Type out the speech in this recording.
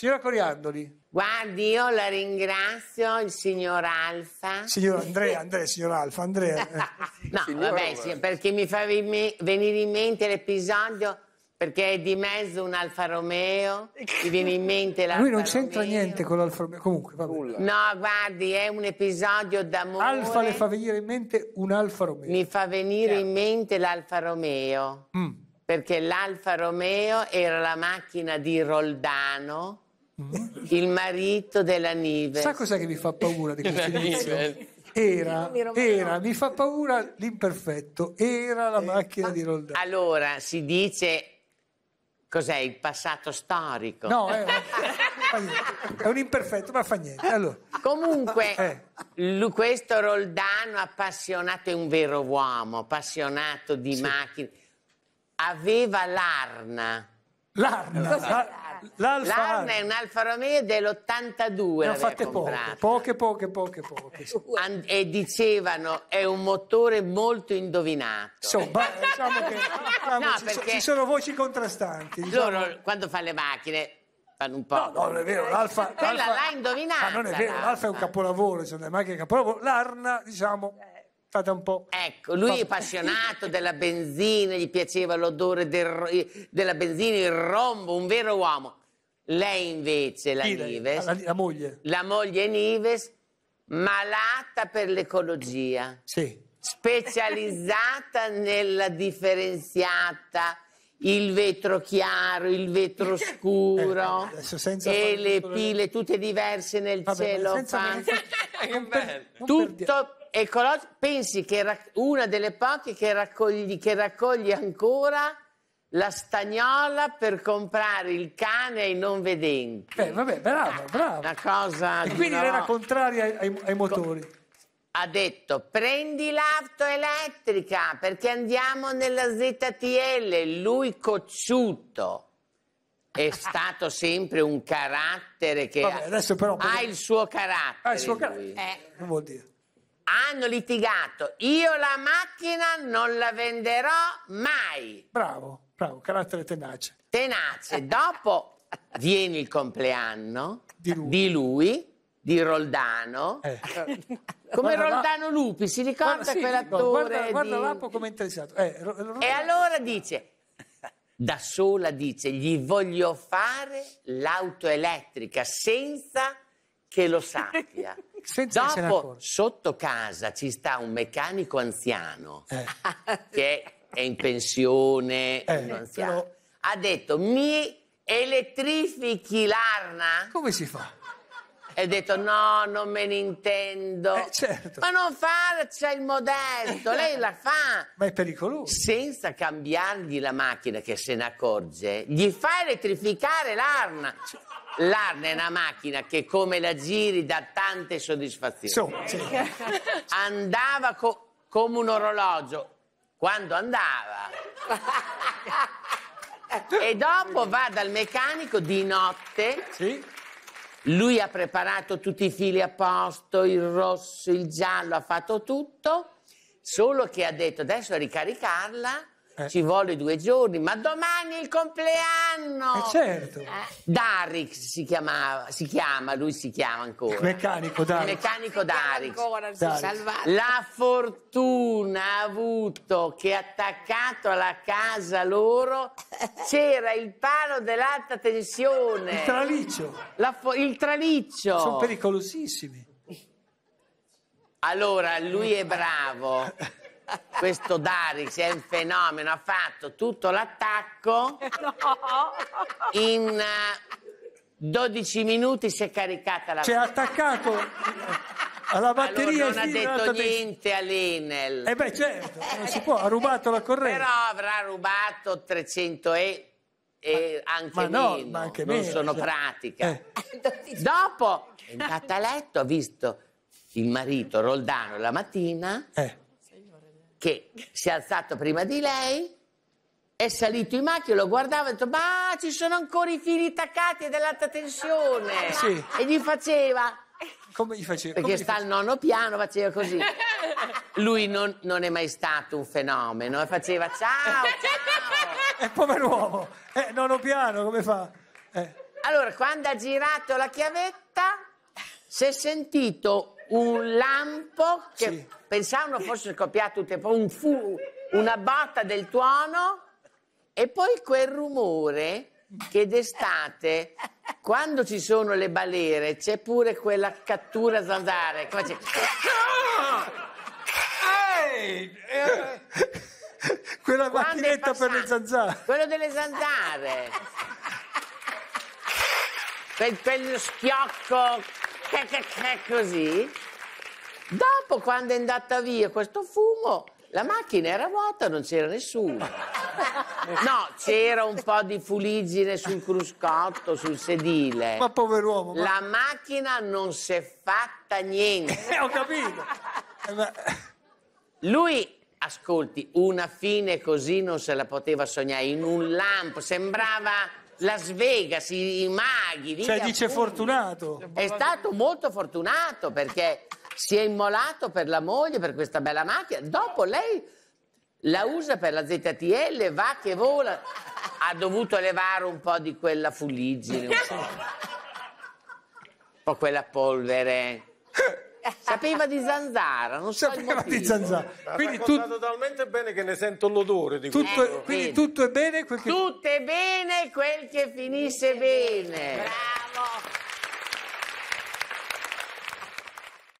Signora Coriandoli. Guardi, io la ringrazio, il signor Alfa. Signor Andrea, Andrea, signor Alfa, Andrea. no, signora vabbè, sì, perché mi fa venire in mente l'episodio perché è di mezzo un Alfa Romeo, mi viene in mente l'Alfa Lui non c'entra niente con l'Alfa Romeo, comunque va nulla. No, guardi, è un episodio d'amore. Alfa le fa venire in mente un Alfa Romeo. Mi fa venire certo. in mente l'Alfa Romeo, mm. perché l'Alfa Romeo era la macchina di Roldano, Mm. Il marito della Nive. Sa cos'è che mi fa paura di questo inizio? Era, era, mi fa paura l'imperfetto, era la eh, macchina Ma, di Roldan. Allora, si dice, cos'è, il passato storico? No, è, eh, è un imperfetto, ma fa niente. Allora. Comunque, eh. questo Roldano appassionato è un vero uomo, appassionato di sì. macchine, aveva l'arna L'arna. L'Alfa, L'arna è un Alfa Romeo dell'82. Ne ho fatte poche, poche, poche, poche, poche. e dicevano è un motore molto indovinato. Insomma, diciamo che diciamo, No, ci, ci sono voci contrastanti. diciamo. Loro quando fanno le macchine fanno un po'. No, no, non è vero, l'Alfa... Quella l'ha l'ha indovinata, Ma non è vero, l'Alfa è un capolavoro, Sono le macchine capolavoro. L'Arna, diciamo, stata un po'. Ecco, lui è appassionato della benzina, gli piaceva l'odore del, della benzina, il rombo, un vero uomo. Lei invece, la Chi Nives, la, la, moglie. La moglie Nives, malata per l'ecologia. Sì. Specializzata nella differenziata, il vetro chiaro, il vetro eh, scuro eh, e le pile tutte diverse nel Vabbè, cielo. Senza, non, non, eh, non, Tutto ecologico, pensi che era una delle poche che raccoglie, che raccoglie ancora la stagnola per comprare il cane ai non vedenti. Beh, vabbè, bravo, ah, bravo. Una cosa... E quindi no. era contraria ai, ai motori. ha detto prendi l'auto elettrica perché andiamo nella ZTL. Lui cocciuto è stato sempre un carattere che Vabbè, ha, però, ha, il suo carattere. Ha il suo carattere. Eh. Non vuol dire hanno litigato. Io la macchina non la venderò mai. Bravo, bravo, carattere tenace. Tenace. Dopo viene il compleanno di lui, di, lui, di Roldano. Eh. Come guarda Roldano là. Lupi, si ricorda guarda, sì, quell'attore? Guarda, guarda di... l'appo come interessato. Eh, ro- ro- e allora dice, da sola dice, gli voglio fare l'auto elettrica senza che lo sappia. Senza Dopo, sotto casa ci sta un meccanico anziano eh. che è in pensione. Eh, anziano. Però... Ha detto: Mi elettrifichi l'arna? Come si fa? E ho detto: No, non me ne intendo. Eh, certo. Ma non faccia il modesto, lei la fa. Ma è pericoloso. Senza cambiargli la macchina, che se ne accorge, gli fa elettrificare l'arna. Cioè... L'arna è una macchina che come la giri dà tante soddisfazioni. So, sì. Andava co- come un orologio quando andava. e dopo va dal meccanico di notte. Sì. Lui ha preparato tutti i fili a posto, il rosso, il giallo, ha fatto tutto. Solo che ha detto adesso a ricaricarla eh. ci volle due giorni, ma domani è il compleanno! Eh certo! Eh, Darix si, chiamava, si chiama, lui si chiama ancora. meccanico Darix. meccanico Darix. Ancora, Darix. La fortuna ha avuto che attaccato alla casa loro c'era il palo dell'alta tensione. Il traliccio. il traliccio. Sono pericolosissimi. Allora, lui è bravo. questo Daris è un fenomeno, ha fatto tutto l'attacco. No. In 12 eh, minuti si è caricata la... Si è attaccato alla batteria. Allora non ha detto niente dei... all'Enel. Eh beh certo, non si può, ha rubato la corrente. Però avrà rubato 300 euro. E ma, anche, ma meno, ma anche non meno, sono esatto. pratica. Eh. Dopo è andata a letto, ha visto il marito Roldano la mattina, eh che si è alzato prima di lei, è salito in macchina, lo guardava e ha detto ma ci sono ancora i fili taccati dell'alta tensione. Sì. E gli faceva... Come gli faceva? Perché sta al nono piano, faceva così. Lui non, non, è mai stato un fenomeno, faceva ciao, ciao. È uomo, è nono piano, come fa? Eh. Allora, quando ha girato la chiavetta, si è sentito un lampo che sì. pensavano fosse scoppiato un tempo, un fu, una botta del tuono e poi quel rumore che d'estate, quando ci sono le balere, c'è pure quella cattura zanzare. Come c'è? Quella macchinetta per le zanzare. Quello delle zanzare. quel, quello schiocco così. Dopo, quando è andata via questo fumo, la macchina era vuota, non c'era nessuno. No, c'era un po' di fuligine sul cruscotto, sul sedile. Ma pover'uomo. Ma... La macchina non si è fatta niente. Eh, Ho capito. Eh, Lui ascolti, una fine così non se la poteva sognare, in un lampo, sembrava Las Vegas, i, i maghi. Cioè, dice appunto. fortunato. È stato molto fortunato perché si è immolato per la moglie, per questa bella macchina. Dopo lei la usa per la ZTL, va che vola. Ha dovuto levare un po' di quella fuliggine, un po', un po quella polvere. Sapeva di zanzara, non so Sapeva di zanzara. Quindi tu... talmente bene che ne sento l'odore di tutto, eh, Quindi vedi. tutto è bene quel che... Tutto è bene quel che finisce bene. Bravo.